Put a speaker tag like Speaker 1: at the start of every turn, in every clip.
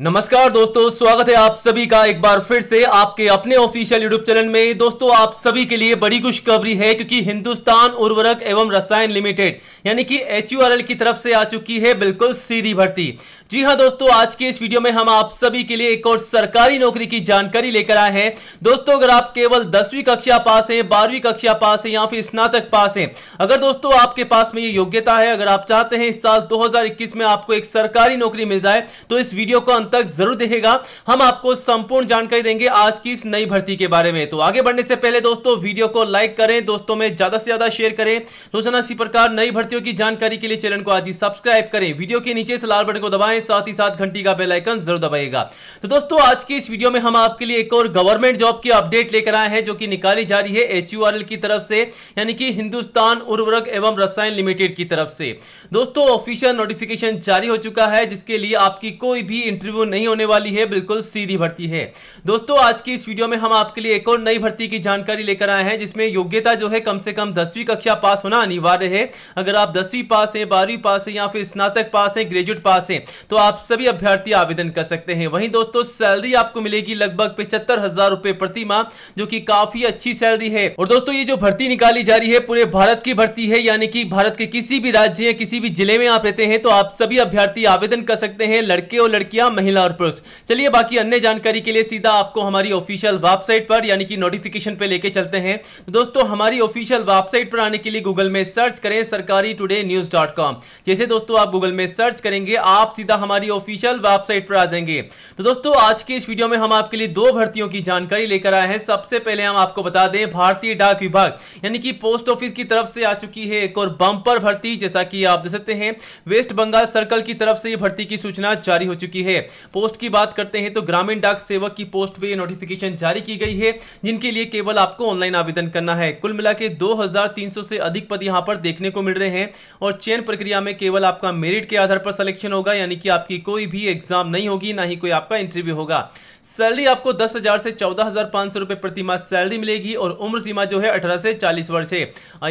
Speaker 1: नमस्कार दोस्तों स्वागत है आप सभी का एक बार फिर से आपके अपने ऑफिशियल यूट्यूब चैनल में दोस्तों आप सभी के लिए बड़ी खुशखबरी है क्योंकि हिंदुस्तान उर्वरक एवं रसायन लिमिटेड यानी कि एच की तरफ से आ चुकी है बिल्कुल सीधी भर्ती जी हां दोस्तों आज के इस वीडियो में हम आप सभी के लिए एक और सरकारी नौकरी की जानकारी लेकर आए हैं दोस्तों अगर आप केवल दसवीं कक्षा पास है बारहवीं कक्षा पास है या फिर स्नातक पास है अगर दोस्तों आपके पास में ये योग्यता है अगर आप चाहते हैं इस साल दो में आपको एक सरकारी नौकरी मिल जाए तो इस वीडियो को अंत तक जरूर देखेगा हम आपको संपूर्ण जानकारी देंगे आज की इस नई भर्ती के बारे में तो आगे बढ़ने से पहले दोस्तों वीडियो को लाइक करें दोस्तों में ज्यादा से ज्यादा शेयर करें रोजाना इसी प्रकार नई भर्तियों की जानकारी के लिए चैनल को आज ही सब्सक्राइब करें वीडियो के नीचे से लाल बटन को दबाएं साथ ही साथ घंटी का बेलाइकन जरूर दबाएगा तो दोस्तों आज की इस वीडियो में हम आपके लिए एक और गवर्नमेंट जॉब की अपडेट लेकर आए हैं जो की निकाली जा रही है एच की तरफ से यानी कि हिंदुस्तान उर्वरक एवं रसायन लिमिटेड की तरफ से दोस्तों ऑफिशियल नोटिफिकेशन जारी हो चुका है जिसके लिए आपकी कोई भी इंटरव्यू वो नहीं होने वाली है बिल्कुल सीधी भर्ती है दोस्तों आज की इस वीडियो में हम आपके लिए एक और नई भर्ती की जानकारी लेकर आए हैं जिसमें योग्यता जो है कम से कम दसवीं कक्षा पास होना अनिवार्य है अगर आप दसवीं पास है बारहवीं पास है या फिर स्नातक पास है ग्रेजुएट पास है तो आप सभी अभ्यर्थी आवेदन कर सकते हैं वहीं दोस्तों सैलरी आपको मिलेगी लगभग पिछहत्तर हजार रुपए प्रति माह जो कि काफी अच्छी सैलरी है और दोस्तों ये जो भर्ती निकाली जा रही है पूरे भारत की भर्ती है यानी कि भारत के किसी भी राज्य या किसी भी जिले में आप रहते हैं तो आप सभी अभ्यर्थी आवेदन कर सकते हैं लड़के और लड़कियां महिला और पुरुष चलिए बाकी अन्य जानकारी के लिए सीधा आपको हमारी ऑफिशियल वेबसाइट पर यानी कि नोटिफिकेशन पे लेके चलते हैं तो दोस्तों हमारी ऑफिशियल वेबसाइट पर आने के लिए गूगल में सर्च करें सरकारी टूडे न्यूज डॉट कॉम जैसे दोस्तों आप गूगल में सर्च करेंगे आप सीधा हमारी ऑफिशियल वेबसाइट पर आ जाएंगे तो दोस्तों आज के इस वीडियो में हम आपके लिए दो भर्तियों की जानकारी लेकर आए हैं सबसे पहले हम आपको बता दें भारतीय डाक विभाग यानी कि पोस्ट ऑफिस की तरफ से आ चुकी है एक और बंपर भर्ती जैसा कि आप देख सकते हैं वेस्ट बंगाल सर्कल की तरफ से यह भर्ती की सूचना जारी हो चुकी है पोस्ट की बात करते हैं तो ग्रामीण डाक सेवक की पोस्ट पे नोटिफिकेशन जारी की गई है जिनके लिए केवल आपको ऑनलाइन आवेदन करना है कुल मिला के से अधिक पद यहाँ पर देखने को मिल रहे हैं और चयन प्रक्रिया में केवल आपका मेरिट के आधार पर सिलेक्शन होगा यानी कि आपकी कोई भी एग्जाम नहीं होगी ना ही कोई आपका इंटरव्यू होगा सैलरी आपको दस से चौदह रुपए प्रति माह सैलरी मिलेगी और उम्र सीमा जो है अठारह से चालीस वर्ष है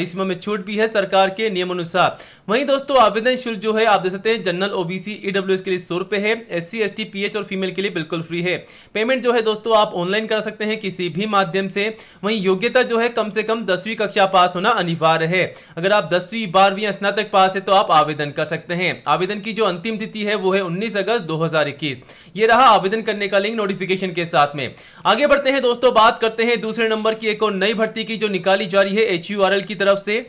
Speaker 1: इसमें में छूट भी है सरकार के नियम अनुसार वहीं दोस्तों आवेदन शुल्क जो है आप देख सकते हैं जनरल ओबीसी ईडब्ल्यूएस e के लिए सौ रुपए है एस सी एस यूपीएसटी पीएच और फीमेल के लिए बिल्कुल फ्री है पेमेंट जो है दोस्तों आप ऑनलाइन कर सकते हैं किसी भी माध्यम से वहीं योग्यता जो है कम से कम दसवीं कक्षा पास होना अनिवार्य है अगर आप दसवीं बारहवीं स्नातक पास है तो आप आवेदन कर सकते हैं आवेदन की जो अंतिम तिथि है वो है उन्नीस अगस्त दो ये रहा आवेदन करने का लिंक नोटिफिकेशन के साथ में आगे बढ़ते हैं दोस्तों बात करते हैं दूसरे नंबर की एक और नई भर्ती की जो निकाली जा रही है एच की तरफ से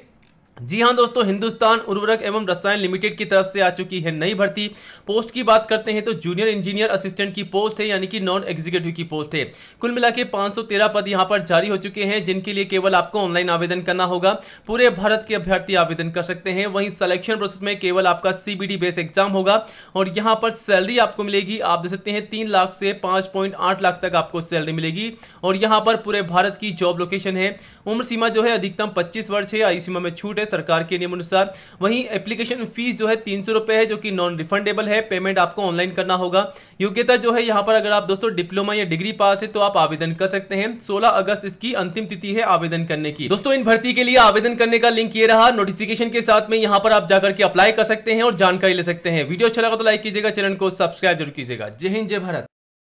Speaker 1: जी हाँ दोस्तों हिंदुस्तान उर्वरक एवं रसायन लिमिटेड की तरफ से आ चुकी है नई भर्ती पोस्ट की बात करते हैं तो जूनियर इंजीनियर असिस्टेंट की पोस्ट है यानी कि नॉन एग्जीक्यूटिव की पोस्ट है कुल मिला के पद यहाँ पर जारी हो चुके हैं जिनके लिए केवल आपको ऑनलाइन आवेदन करना होगा पूरे भारत के अभ्यर्थी आवेदन कर सकते हैं वहीं सलेक्शन प्रोसेस में केवल आपका सीबीडी बेस एग्जाम होगा और यहाँ पर सैलरी आपको मिलेगी आप देख सकते हैं तीन लाख से पाँच लाख तक आपको सैलरी मिलेगी और यहाँ पर पूरे भारत की जॉब लोकेशन है उम्र सीमा जो है अधिकतम पच्चीस वर्ष है आयु सीमा में छूट है है सरकार के नियमानुसार वहीं एप्लीकेशन फीस जो है तीन सौ है जो कि नॉन रिफंडेबल है पेमेंट आपको ऑनलाइन करना होगा योग्यता जो है यहाँ पर अगर आप दोस्तों डिप्लोमा या डिग्री पास है तो आप आवेदन कर सकते हैं सोलह अगस्त इसकी अंतिम तिथि है आवेदन करने की दोस्तों इन भर्ती के लिए आवेदन करने का लिंक ये रहा नोटिफिकेशन के साथ में यहाँ पर आप जाकर के अप्लाई कर सकते हैं और जानकारी ले सकते हैं वीडियो अच्छा लगा तो लाइक कीजिएगा चैनल को सब्सक्राइब जरूर कीजिएगा जय हिंद जय भारत